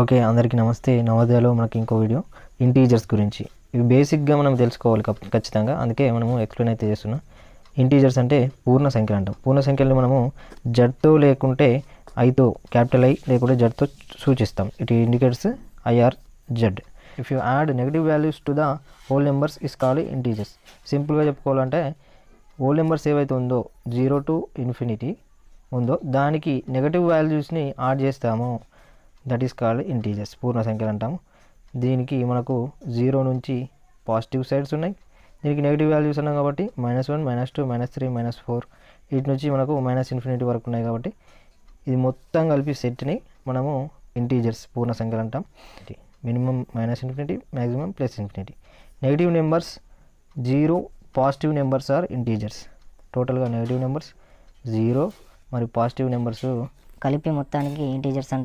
okay అందరికీ నమస్తే నవోదయాలో మనకి ఇంకో వీడియో ఇంటీజర్స్ గురించి ఇవి బేసిక్గా మనం తెలుసుకోవాలి ఖచ్చితంగా అందుకే మనము ఎక్స్ప్లెయిన్ అయితే చేస్తున్నాం ఇంటీజర్స్ అంటే పూర్ణ సంఖ్యలు అంటాం పూర్ణ సంఖ్యలను మనము జడ్తో లేకుంటే ఐతో క్యాపిటల్ ఐ లేకుంటే జడ్తో సూచిస్తాం it indicates I or Z if you add negative values to the whole numbers is call integers సింపుల్గా చెప్పుకోవాలంటే హోల్ నెంబర్స్ ఏవైతే ఉందో జీరో టు ఇన్ఫినిటీ ఉందో దానికి నెగటివ్ వాల్యూస్ని యాడ్ చేస్తాము దట్ ఈస్ కాల్డ్ ఇంటీజర్స్ పూర్ణ సంఖ్యలు అంటాము దీనికి మనకు జీరో నుంచి పాజిటివ్ సైడ్స్ ఉన్నాయి దీనికి నెగిటివ్ వాల్యూస్ ఉన్నాం కాబట్టి minus one minus two minus three minus four వీటి నుంచి మనకు మైనస్ ఇన్ఫినిటీ వరకు ఉన్నాయి కాబట్టి ఇది మొత్తం కలిపి సెట్ని మనము ఇంటీజర్స్ పూర్ణ సంఖ్యలు అంటాం minimum minus infinity maximum plus infinity negative numbers zero positive numbers are integers టోటల్గా నెగిటివ్ నెంబర్స్ జీరో మరియు పాజిటివ్ నెంబర్స్ కలిపి మొత్తానికి ఇంటీజర్స్ అంటారు